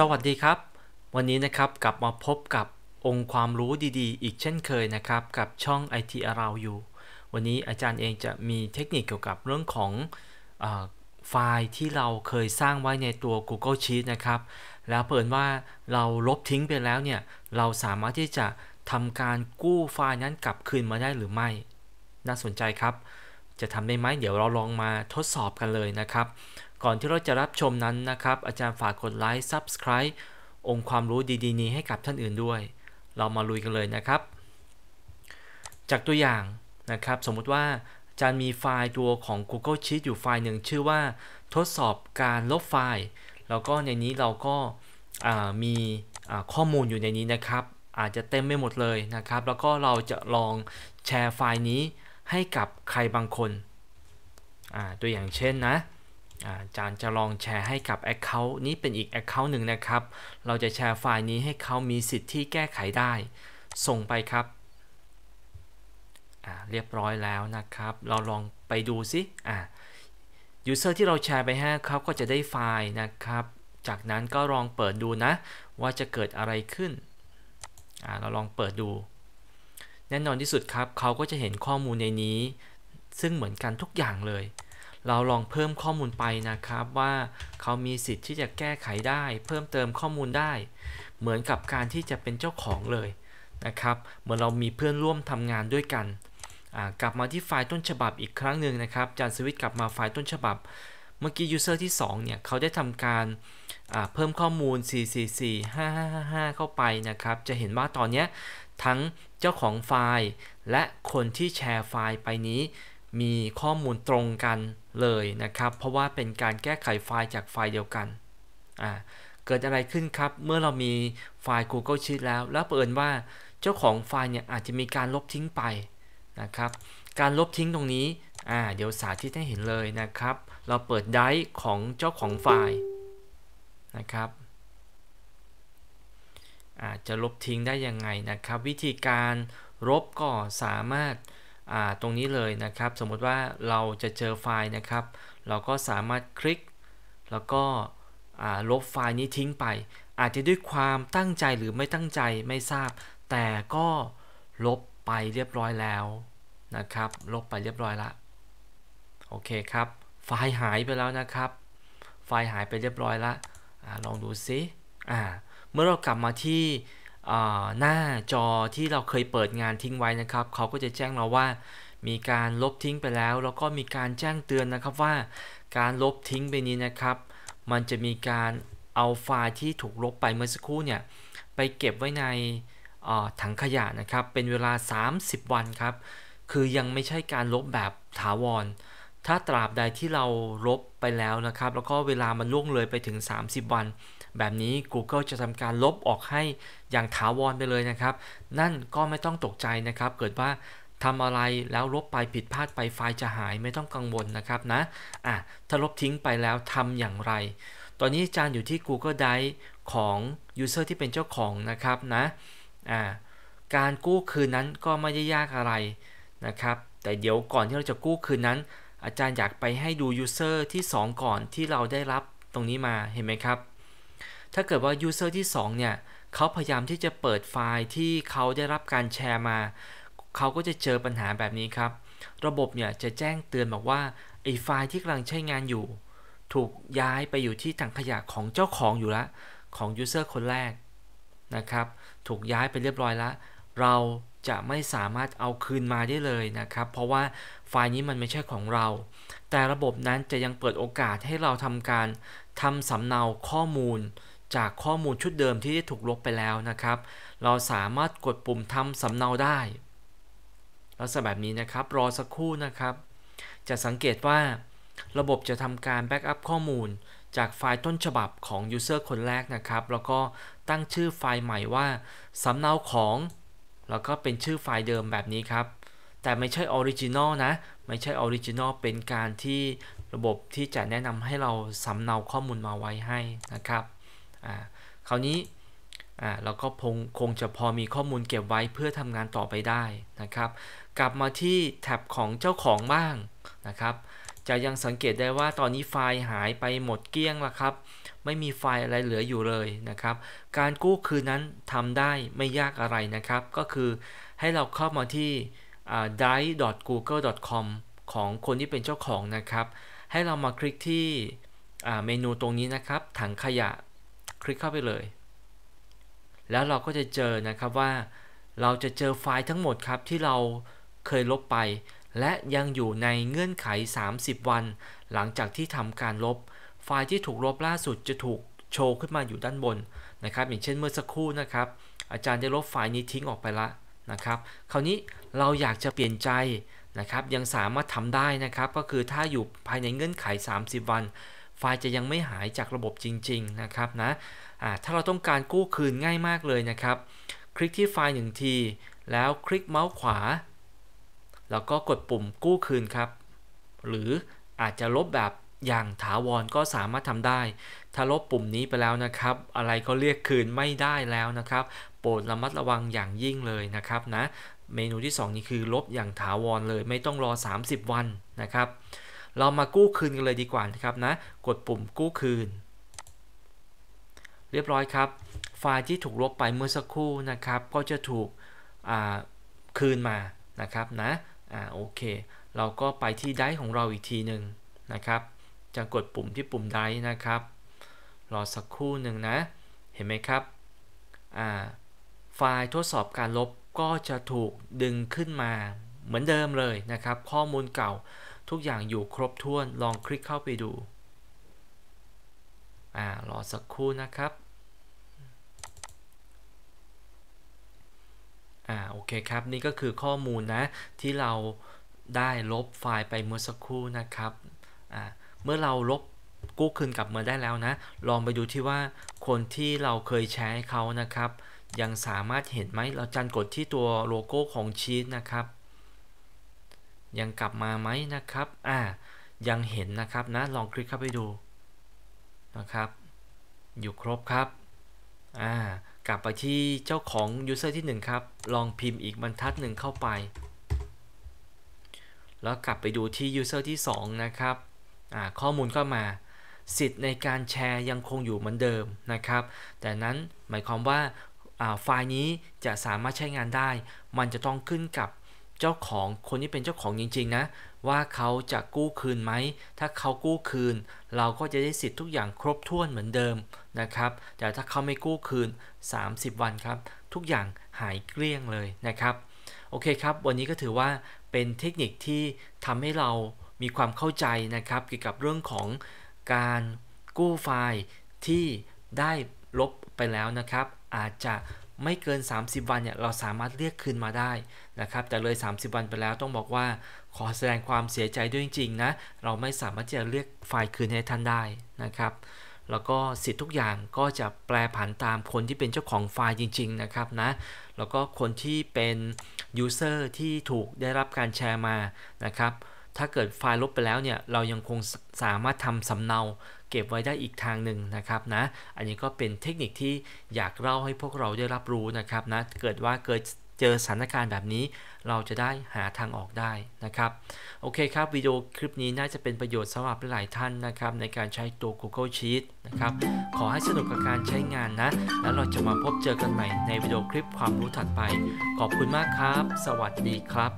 สวัสดีครับ วันนี้นะครับกลับมาพบกับองค์ความรู้ดีๆอีกเช่นเคยนะครับ กับช่อง IT Around You วันนี้อาจารย์เองจะมีเทคนิคเกี่ยวกับเรื่องของอไฟล์ที่เราเคยสร้างไว้ในตัว Google Sheet นะครับ แล้วเผินว่าเราลบทิ้งไปแล้วเนี่ย เราสามารถที่จะทำการกู้ไฟล์นั้นกลับคืนมาได้หรือไม่ น่าสนใจครับ จะทำได้ไหมเดี๋ยวเราลองมาทดสอบกันเลยนะครับก่อนที่เราจะรับชมนั้นนะครับ อาจารย์ฝากกดไลค์ Subscribe องค์ความรู้ดี ๆ นี้ให้กับท่านอื่นด้วย เรามาลุยกันเลยนะครับ จากตัวอย่างนะครับ สมมุติว่าอาจารย์มีไฟล์ตัวของ Google Sheet อยู่ไฟล์หนึ่ง ชื่อว่าทดสอบการลบไฟล์ แล้วก็ในนี้เราก็มีข้อมูลอยู่ในนี้นะครับ อาจจะเต็มไม่หมดเลยนะครับ แล้วก็เราจะลองแชร์ไฟล์นี้ให้กับใครบางคนตัวอย่างเช่นนะอาจารย์จะลองแชร์ให้กับ Account นี้เป็นอีก Account หนึ่งนะครับ เราจะแชร์ไฟล์นี้ให้เขามีสิทธิ์ที่แก้ไขได้ ส่งไปครับ เรียบร้อยแล้วนะครับ เราลองไปดูซิอ่า user ที่เราแชร์ไปให้เขาก็จะได้ไฟล์นะครับ จากนั้นก็ลองเปิดดูนะ ว่าจะเกิดอะไรขึ้น เราลองเปิดดู แน่นอนที่สุดครับเขาก็จะเห็นข้อมูลในนี้ ซึ่งเหมือนกันทุกอย่างเลยเราลองเพิ่มข้อมูลไปนะครับว่าเขามีสิทธิ์ที่จะแก้ไขได้ เพิ่มเติมข้อมูลได้เหมือนกับการที่จะเป็นเจ้าของเลยนะครับ เหมือนเรามีเพื่อนร่วมทำงานด้วยกันกลับมาที่ไฟล์ต้นฉบับอีกครั้งหนึ่งนะครับจานสวิตกลับมาไฟล์ต้นฉบับเมื่อกี้ user ที่ 2เนี่ยเขาได้ทำการเพิ่มข้อมูล 444 5555 เข้าไปนะครับ จะเห็นว่า ตอนนี้ทั้งเจ้าของไฟล์ และคนที่แชร์ไฟล์ไปนี้มีข้อมูลตรงกันเลยนะครับ เพราะว่าเป็นการแก้ไขไฟล์จากไฟล์เดียวกันอ่าเกิดอะไรขึ้นครับเมื่อเรามีไฟล์ Google Sheet แล้ว แล้วเปิดว่าเจ้าของไฟล์เนี่ยอาจจะมีการลบทิ้งไปนะครับ การลบทิ้งตรงนี้อ่าเดี๋ยวสาธิตให้เห็นเลยนะครับ เราเปิดไดร์ของเจ้าของไฟล์นะครับอาจจะลบทิ้งได้ยังไงนะครับ วิธีการลบก็สามารถตรงนี้เลยนะครับสมมติว่าเราจะเจอไฟล์นะครับ เราก็สามารถคลิก แล้วก็ลบไฟล์นี้ทิ้งไป อาจจะด้วยความตั้งใจหรือไม่ตั้งใจไม่ทราบ แต่ก็ลบไปเรียบร้อยแล้วนะครับลบไปเรียบร้อยละโอเคครับ ไฟล์หายไปแล้วนะครับ ไฟล์หายไปเรียบร้อยละอลองดูซิเมื่อเรากลับมาที่หน้าจอที่เราเคยเปิดงานทิ้งไว้นะครับ เขาก็จะแจ้งเราว่ามีการลบทิ้งไปแล้ว แล้วก็มีการแจ้งเตือนนะครับว่า การลบทิ้งไปนี้นะครับ มันจะมีการเอาไฟล์ที่ถูกลบไปเมื่อสักครู่เนี่ย ไปเก็บไว้ในถังขยะนะครับ เป็นเวลา 30 วันครับ คือยังไม่ใช่การลบแบบถาวรถ้าตราบใดที่เราลบไปแล้วนะครับ แล้วก็เวลามันล่วงเลยไปถึง 30 วัน แบบนี้ Google จะทำการลบออกให้อย่างถาวรไปเลยนะครับ นั่นก็ไม่ต้องตกใจนะครับ เกิดว่าทำอะไรแล้วลบไปผิดพลาดไปไฟล์จะหายไม่ต้องกังวลนะครับนะ อ่ะถ้าลบทิ้งไปแล้วทำอย่างไร ตอนนี้อาจารย์อยู่ที่ Google Drive ของ User ที่เป็นเจ้าของนะครับนะ อ่าการกู้คืนนั้นก็ไม่ได้ยากอะไรนะครับ แต่เดี๋ยวก่อนที่เราจะกู้คืนนั้นอาจารย์อยากไปให้ดู user ที่ 2 ก่อนที่เราได้รับตรงนี้มาเห็นไหมครับ ถ้าเกิดว่า user ที่2เนี่ยเขาพยายามที่จะเปิดไฟล์ที่เขาได้รับการแชร์มา เขาก็จะเจอปัญหาแบบนี้ครับ ระบบเนี่ยจะแจ้งเตือนบอกว่าไอ้ไฟล์ที่กำลังใช้งานอยู่ ถูกย้ายไปอยู่ที่ถังขยะของเจ้าของอยู่ละของ user คนแรกนะครับ ถูกย้ายไปเรียบร้อยแล้ว เราจะไม่สามารถเอาคืนมาได้เลยนะครับ เพราะว่าไฟล์นี้มันไม่ใช่ของเรา แต่ระบบนั้นจะยังเปิดโอกาสให้เราทำการทำสำเนาข้อมูลจากข้อมูลชุดเดิมที่ได้ถูกลบไปแล้วนะครับ เราสามารถกดปุ่มทำสำเนาได้ลักษณะแบบนี้นะครับ รอสักครู่นะครับ จะสังเกตว่า ระบบจะทำการแบ็กอัพข้อมูล จากไฟล์ต้นฉบับของยูเซอร์คนแรกนะครับ แล้วก็ตั้งชื่อไฟล์ใหม่ว่าสำเนาของแล้วก็เป็นชื่อไฟล์เดิมแบบนี้ครับ แต่ไม่ใช่ออริจินอลนะ ไม่ใช่ออริจินอลเป็นการที่ระบบที่จะแนะนำให้เราสำเนาข้อมูลมาไว้ให้นะครับอ่าคราวนี้อ่าเราก็คงคงจะพอมีข้อมูลเก็บไว้เพื่อทำงานต่อไปได้นะครับ กลับมาที่แท็บของเจ้าของบ้างนะครับจะยังสังเกตได้ว่าตอนนี้ไฟล์หายไปหมดเกลี้ยงละครับ ไม่มีไฟล์อะไรเหลืออยู่เลยนะครับ การกู้คืนนั้นทำได้ไม่ยากอะไรนะครับ ก็คือให้เราเข้ามาที่ dive.google.com ของคนที่เป็นเจ้าของนะครับ ให้เรามาคลิกที่เมนูตรงนี้นะครับ ถังขยะ คลิกเข้าไปเลย แล้วเราก็จะเจอนะครับว่าเราจะเจอไฟล์ทั้งหมดครับที่เราเคยลบไปและยังอยู่ในเงื่อนไข 30 วัน หลังจากที่ทำการลบ ไฟล์ที่ถูกลบล่าสุดจะถูกโชว์ขึ้นมาอยู่ด้านบนนะครับ อย่างเช่นเมื่อสักครู่นะครับ อาจารย์ได้ลบไฟล์นี้ทิ้งออกไปละนะครับ คราวนี้เราอยากจะเปลี่ยนใจนะครับยังสามารถทำได้นะครับก็คือถ้าอยู่ภายในเงื่อนไข 30 วัน ไฟล์จะยังไม่หายจากระบบจริงๆนะครับนะถ้าเราต้องการกู้คืนง่ายมากเลยนะครับ คลิกที่ไฟล์หนึ่งที แล้วคลิกเมาส์ขวาแล้วก็กดปุ่มกู้คืนครับ หรืออาจจะลบแบบอย่างถาวรก็สามารถทำได้ ถ้าลบปุ่มนี้ไปแล้วนะครับ อะไรก็เรียกคืนไม่ได้แล้วนะครับ โปรดระมัดระวังอย่างยิ่งเลยนะครับนะ เมนูที่2นี้คือลบอย่างถาวรเลยไม่ต้องรอ 30 วันนะครับ เรามากู้คืนกันเลยดีกว่านะครับ นะ กดปุ่มกู้คืน เรียบร้อยครับ ไฟล์ที่ถูกลบไปเมื่อสักครู่นะครับ ก็จะถูกคืนมานะครับนะอ่าโอเค เราก็ไปที่ไดของเราอีกทีหนึ่งนะครับจะกดปุ่มที่ปุ่มไดนะครับรอสักครู่หนึ่งนะ เห็นไหมครับอ่าไฟล์ทดสอบการลบก็จะถูกดึงขึ้นมาเหมือนเดิมเลยนะครับ ข้อมูลเก่าทุกอย่างอยู่ครบถ้วนลองคลิกเข้าไปดูอ่ารอสักครู่นะครับอ่าโอเคครับ นี่ก็คือข้อมูลนะที่เราได้ลบไฟล์ไปเมื่อสักครู่นะครับอ่าเมื่อเราลบกู้คืนกลับมาได้แล้วนะ ลองไปดูที่ว่าคนที่เราเคยแชร์ให้เขานะครับ ยังสามารถเห็นไหมเราจันกดที่ตัวโลโก้ของชีตนะครับ ยังกลับมาไหมนะครับอ่ายังเห็นนะครับนะลองคลิกเข้าไปดู นะครับ อยู่ครบครับอ่ากลับไปที่เจ้าของ user ที่ 1 ครับ ลองพิมพ์อีกบรรทัดหนึ่งเข้าไป แล้วกลับไปดูที่ user ที่ 2 นะครับ ข้อมูลก็มา สิทธิ์ในการแชร์ยังคงอยู่เหมือนเดิมนะครับ แต่นั้นหมายความว่าไฟล์นี้จะสามารถใช้งานได้ มันจะต้องขึ้นกับเจ้าของคนที่เป็นเจ้าของจริงๆ นะ ว่าเขาจะกู้คืนไหม ถ้าเขากู้คืน เราก็จะได้สิทธิ์ทุกอย่างครบถ้วนเหมือนเดิมนะครับแต่ถ้าเขาไม่กู้คืน 30 วันครับทุกอย่างหายเกลี้ยงเลยนะครับ โอเคครับวันนี้ก็ถือว่าเป็นเทคนิคที่ทำให้เรามีความเข้าใจนะครับ เกี่ยวกับเรื่องของการกู้ไฟล์ที่ได้ลบไปแล้วนะครับ อาจจะไม่เกิน 30 วันเนี่ยเราสามารถเรียกคืนมาได้นะครับ แต่เลย 30 วันไปแล้วต้องบอกว่าขอแสดงความเสียใจด้วยจริงๆนะเราไม่สามารถจะเรียกไฟล์คืนให้ท่านได้นะครับแล้วก็สิทธิ์ทุกอย่างก็จะแปลผันตามคนที่เป็นเจ้าของไฟล์จริง ๆนะครับนะแล้วก็คนที่เป็นยูเซอร์ที่ถูกได้รับการแชร์มานะครับ ถ้าเกิดไฟล์ลบไปแล้วเนี่ยเรายังคงสามารถทำสำเนาเก็บไว้ได้อีกทางหนึ่งนะครับนะอันนี้ก็เป็นเทคนิคที่อยากเล่าให้พวกเราได้รับรู้นะครับนะเกิดว่าเกิดเจอสถานการณ์แบบนี้เราจะได้หาทางออกได้นะครับโอเคครับวิดีโอคลิปนี้น่าจะเป็นประโยชน์สำหรับหลายท่านนะครับ ในการใช้ตัว Google Sheet นะครับ ขอให้สนุกกับการใช้งานนะ แล้วเราจะมาพบเจอกันใหม่ในวิดีโอคลิปความรู้ถัดไป ขอบคุณมากครับ สวัสดีครับ